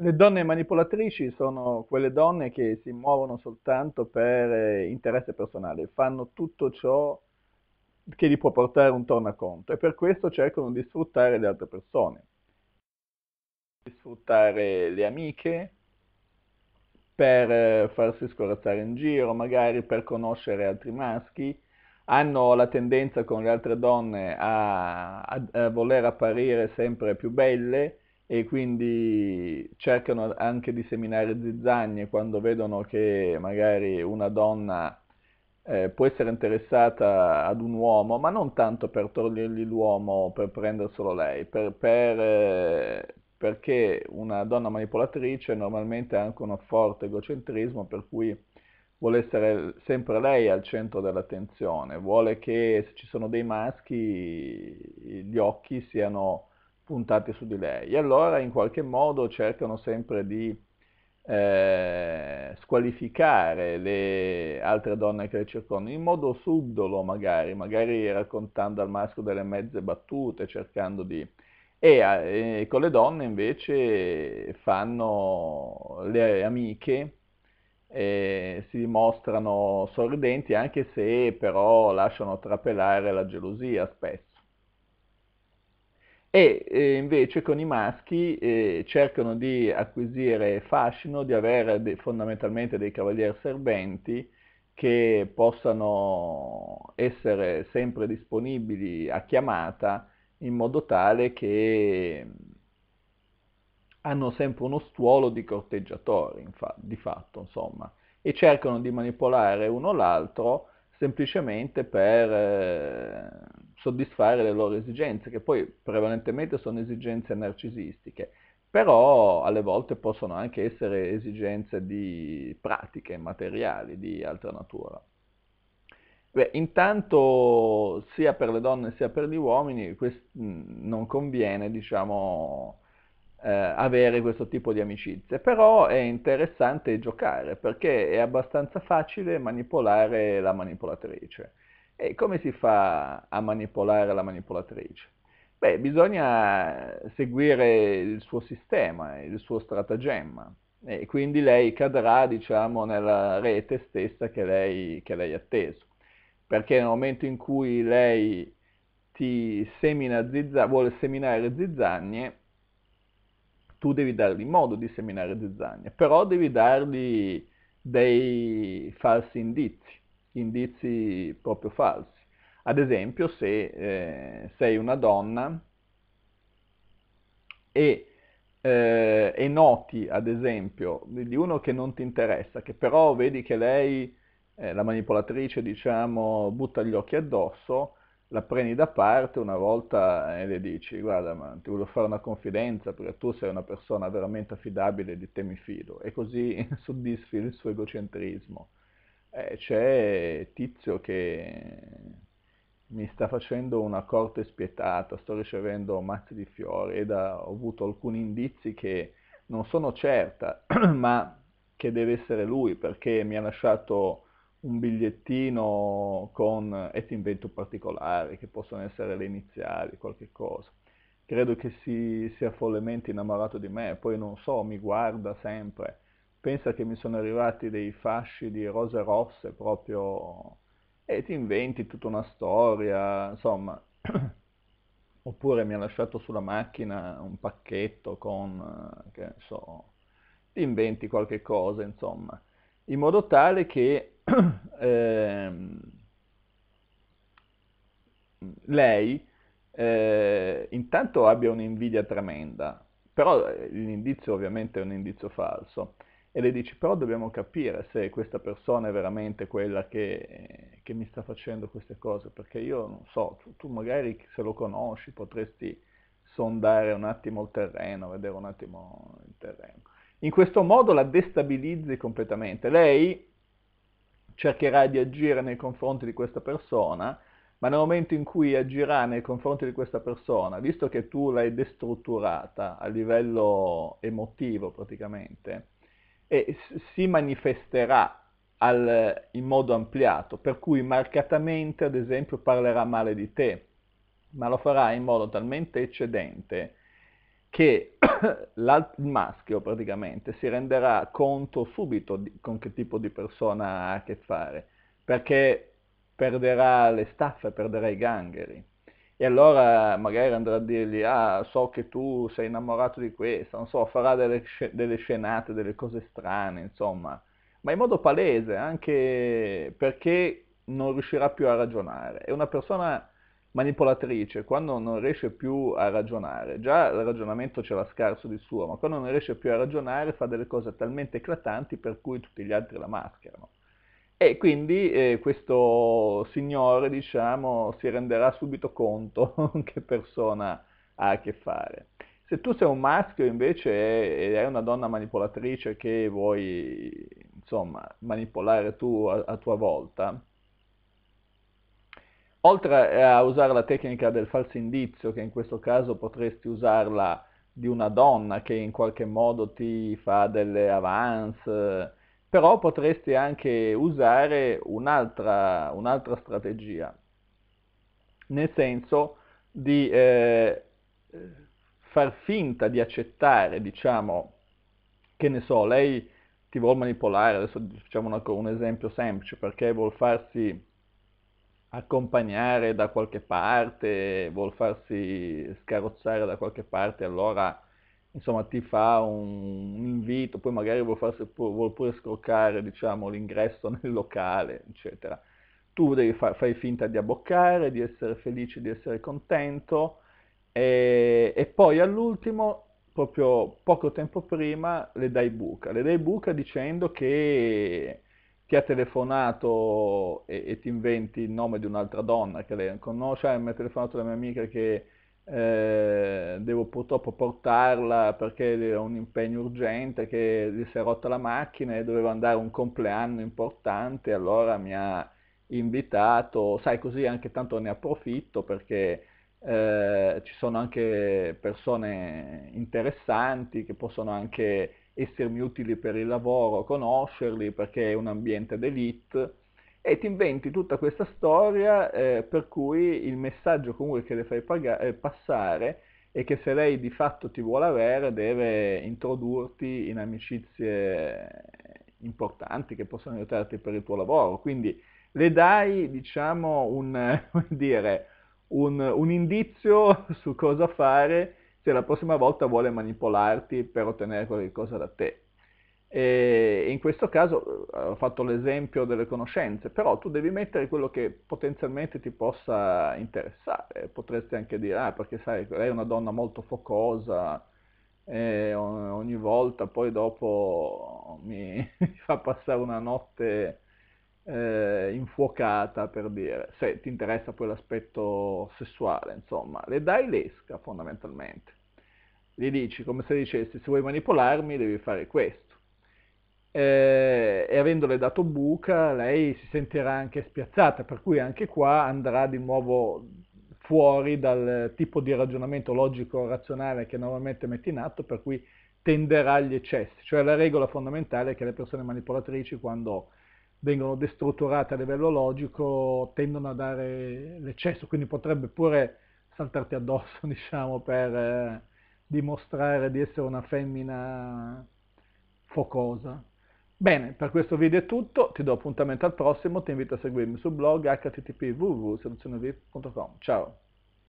Le donne manipolatrici sono quelle donne che si muovono soltanto per eh, interesse personale, fanno tutto ciò che gli può portare un tornaconto e per questo cercano di sfruttare le altre persone, di sfruttare le amiche per eh, farsi scorazzare in giro, magari per conoscere altri maschi, hanno la tendenza con le altre donne a, a, a voler apparire sempre più belle e quindi cercano anche di seminare zizzagne quando vedono che magari una donna eh, può essere interessata ad un uomo, ma non tanto per togliergli l'uomo, per prenderselo lei, per, per, eh, perché una donna manipolatrice normalmente ha anche un forte egocentrismo per cui vuole essere sempre lei al centro dell'attenzione, vuole che se ci sono dei maschi gli occhi siano puntate su di lei. E allora in qualche modo cercano sempre di eh, squalificare le altre donne che le circondano, in modo subdolo magari, magari raccontando al maschio delle mezze battute, cercando di... E, e eh, con le donne invece fanno le amiche, eh, si dimostrano sorridenti anche se però lasciano trapelare la gelosia spesso e eh, invece con i maschi eh, cercano di acquisire fascino, di avere de- fondamentalmente dei cavalieri serventi che possano essere sempre disponibili a chiamata in modo tale che hanno sempre uno stuolo di corteggiatori, infa- di fatto, insomma, e cercano di manipolare uno l'altro semplicemente per... Eh, soddisfare le loro esigenze, che poi prevalentemente sono esigenze narcisistiche, però alle volte possono anche essere esigenze di pratiche materiali di altra natura. Beh, intanto sia per le donne sia per gli uomini non conviene, diciamo, eh, avere questo tipo di amicizie, però è interessante giocare perché è abbastanza facile manipolare la manipolatrice. E come si fa a manipolare la manipolatrice? Beh, bisogna seguire il suo sistema, il suo stratagemma e quindi lei cadrà, diciamo, nella rete stessa che lei, che lei ha teso. Perché nel momento in cui lei ti semina zizza- vuole seminare zizzagne, tu devi dargli modo di seminare zizzagne, però devi dargli dei falsi indizi indizi proprio falsi. Ad esempio, se eh, sei una donna e, eh, e, noti, ad esempio, di uno che non ti interessa, che però vedi che lei, eh, la manipolatrice, diciamo, butta gli occhi addosso, la prendi da parte una volta e le dici guarda ma ti voglio fare una confidenza perché tu sei una persona veramente affidabile di te mi fido e così soddisfi il suo egocentrismo eh, c'è Tizio che mi sta facendo una corte spietata, sto ricevendo mazzi di fiori ed ha, ho avuto alcuni indizi che non sono certa, ma che deve essere lui perché mi ha lasciato un bigliettino con e ti invento particolari che possono essere le iniziali, qualche cosa. Credo che si sia follemente innamorato di me, poi non so, mi guarda sempre pensa che mi sono arrivati dei fasci di rose rosse proprio e ti inventi tutta una storia, insomma. Oppure mi ha lasciato sulla macchina un pacchetto con, eh, che ne so, ti inventi qualche cosa, insomma, in modo tale che ehm, lei eh, intanto abbia un'invidia tremenda, però eh, l'indizio ovviamente è un indizio falso, e le dici però dobbiamo capire se questa persona è veramente quella che, eh, che mi sta facendo queste cose, perché io non so, tu, tu, magari se lo conosci potresti sondare un attimo il terreno, vedere un attimo il terreno. In questo modo la destabilizzi completamente. Lei cercherà di agire nei confronti di questa persona, ma nel momento in cui agirà nei confronti di questa persona, visto che tu l'hai destrutturata a livello emotivo praticamente, e si manifesterà al, in modo ampliato, per cui marcatamente ad esempio parlerà male di te, ma lo farà in modo talmente eccedente che il maschio praticamente si renderà conto subito di, con che tipo di persona ha a che fare, perché perderà le staffe, perderà i gangheri e allora magari andrà a dirgli ah so che tu sei innamorato di questa, non so, farà delle, delle scenate, delle cose strane, insomma, ma in modo palese, anche perché non riuscirà più a ragionare. È una persona manipolatrice, quando non riesce più a ragionare, già il ragionamento ce l'ha scarso di suo, ma quando non riesce più a ragionare fa delle cose talmente eclatanti per cui tutti gli altri la mascherano. E quindi eh, questo signore, diciamo, si renderà subito conto che persona ha a che fare. Se tu sei un maschio invece e hai una donna manipolatrice che vuoi, insomma, manipolare tu a, a tua volta, oltre a usare la tecnica del falso indizio, che in questo caso potresti usarla di una donna che in qualche modo ti fa delle avance, però potresti anche usare un'altra, un'altra strategia, nel senso di eh, far finta di accettare, diciamo, che ne so, lei ti vuol manipolare, adesso facciamo una, un esempio semplice, perché vuol farsi accompagnare da qualche parte, vuol farsi scarrozzare da qualche parte, allora insomma, ti fa un, un invito, poi magari vuol, farsi, vuol pure scroccare diciamo, l'ingresso nel locale, eccetera. Tu devi fa, fai finta di abboccare, di essere felice, di essere contento e, e poi all'ultimo proprio poco tempo prima le dai buca, le dai buca dicendo che ti ha telefonato e, e ti inventi il nome di un'altra donna che lei conosce, cioè, mi ha telefonato la mia amica che eh, devo purtroppo portarla perché ho un impegno urgente che gli si è rotta la macchina e dovevo andare un compleanno importante, allora mi ha invitato, sai così anche tanto ne approfitto perché eh, ci sono anche persone interessanti che possono anche essermi utili per il lavoro, conoscerli perché è un ambiente d'elite e ti inventi tutta questa storia eh, per cui il messaggio comunque che le fai pagare, eh, passare è che se lei di fatto ti vuole avere deve introdurti in amicizie importanti che possono aiutarti per il tuo lavoro. Quindi le dai, diciamo, un, dire, un, un indizio su cosa fare se la prossima volta vuole manipolarti per ottenere qualcosa da te. E in questo caso eh, ho fatto l'esempio delle conoscenze, però tu devi mettere quello che potenzialmente ti possa interessare. Potresti anche dire, ah, perché sai, lei è una donna molto focosa, e ogni volta poi dopo mi, fa passare una notte eh, infuocata, per dire, se ti interessa poi l'aspetto sessuale, insomma, le dai l'esca fondamentalmente. Gli dici, come se dicessi, se vuoi manipolarmi devi fare questo eh, e avendole dato buca lei si sentirà anche spiazzata, per cui anche qua andrà di nuovo fuori dal tipo di ragionamento logico-razionale che normalmente metti in atto, per cui tenderà agli eccessi. Cioè la regola fondamentale è che le persone manipolatrici quando vengono destrutturate a livello logico tendono a dare l'eccesso, quindi potrebbe pure saltarti addosso, diciamo, per eh, dimostrare di essere una femmina focosa. Bene, per questo video è tutto, ti do appuntamento al prossimo, ti invito a seguirmi sul blog http www.seluzionavip.com. Ciao!